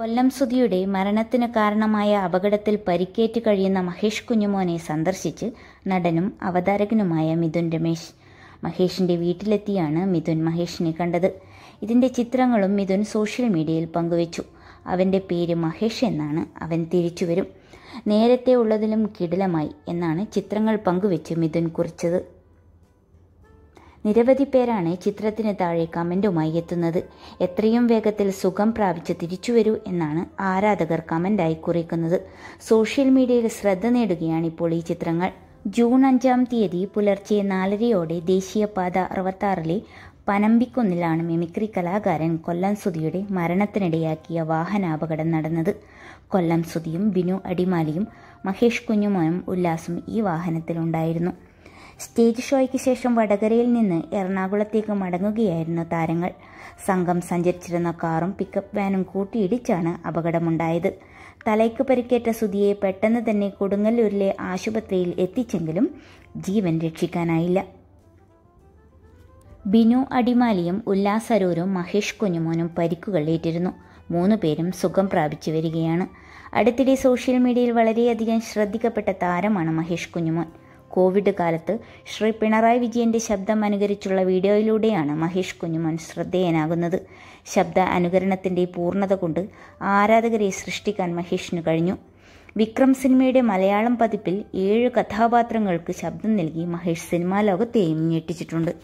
കൊല്ലം സുധിയുടെ മരണത്തിന് കാരണമായ അപകടത്തിൽ പരിക്കേറ്റ് കഴിയുന്ന മഹേഷ് കുഞ്ഞുമോനെ സന്ദർശിച്ച് നടനും അവതാരകനുമായ മിഥുൻ രമേശ് മഹേഷിൻ്റെ വീട്ടിലെത്തിയാണ് മിഥുൻ മഹേഷിനെ കണ്ടത് ഇതിൻ്റെ ചിത്രങ്ങളും മിഥുൻ സോഷ്യൽ മീഡിയയിൽ പങ്കുവച്ചു അവൻ്റെ പേര് മഹേഷ് എന്നാണ് അവൻ തിരിച്ചു വരും നേരത്തെ ഉള്ളതിലും കിടിലമായി എന്നാണ് ചിത്രങ്ങൾ പങ്കുവെച്ച് മിഥുൻ കുറിച്ചത് നിരവധി പേരാണ് ചിത്രത്തിന് താഴെ കമൻറ്റുമായി എത്തുന്നത് എത്രയും വേഗത്തിൽ സുഖം പ്രാപിച്ച് തിരിച്ചുവരൂ എന്നാണ് ആരാധകർ കമൻ്റായി കുറിക്കുന്നത് സോഷ്യൽ മീഡിയയിൽ ശ്രദ്ധ നേടുകയാണിപ്പോൾ ഈ ചിത്രങ്ങൾ ജൂൺ അഞ്ചാം തീയതി പുലർച്ചെ നാലരയോടെ ദേശീയപാത അറുപത്താറിലെ പനമ്പിക്കുന്നിലാണ് മിമിക്രി കലാകാരൻ കൊല്ലം സുധിയുടെ മരണത്തിനിടയാക്കിയ വാഹനാപകടം നടന്നത് കൊല്ലം സുധിയും ബിനു അടിമാലിയും മഹേഷ് കുഞ്ഞുമോനും ഉല്ലാസും ഈ വാഹനത്തിലുണ്ടായിരുന്നു സ്റ്റേജ് ഷോയ്ക്ക് ശേഷം വടകരയിൽ നിന്ന് എറണാകുളത്തേക്ക് മടങ്ങുകയായിരുന്നു താരങ്ങൾ സംഘം സഞ്ചരിച്ചിരുന്ന കാറും പിക്കപ്പ് വാനും കൂട്ടിയിടിച്ചാണ് അപകടമുണ്ടായത് തലയ്ക്ക് പരിക്കേറ്റ സുധിയെ പെട്ടെന്ന് തന്നെ കൊടുങ്ങല്ലൂരിലെ ആശുപത്രിയിൽ എത്തിച്ചെങ്കിലും ജീവൻ രക്ഷിക്കാനായില്ല ബിനു അടിമാലിയും അരൂരും മഹേഷ് കുഞ്ഞുമോനും പരിക്കുകൾ ഏറ്റിരുന്നു മൂന്ന് പേരും സുഖം പ്രാപിച്ചു വരികയാണ് അടുത്തിടെ സോഷ്യൽ മീഡിയയിൽ വളരെയധികം ശ്രദ്ധിക്കപ്പെട്ട താരമാണ് മഹേഷ് കുഞ്ഞുമോൻ കോവിഡ് കാലത്ത് ശ്രീ പിണറായി വിജയന്റെ ശബ്ദം അനുകരിച്ചുള്ള വീഡിയോയിലൂടെയാണ് മഹേഷ് കുഞ്ഞുമൻ ശ്രദ്ധേയനാകുന്നത് ശബ്ദ അനുകരണത്തിന്റെ പൂർണ്ണത കൊണ്ട് ആരാധകരെ സൃഷ്ടിക്കാൻ മഹേഷിന് കഴിഞ്ഞു വിക്രം സിനിമയുടെ മലയാളം പതിപ്പിൽ ഏഴ് കഥാപാത്രങ്ങൾക്ക് ശബ്ദം നൽകി മഹേഷ് സിനിമാ ലോകത്തെയും ഞെട്ടിച്ചിട്ടുണ്ട്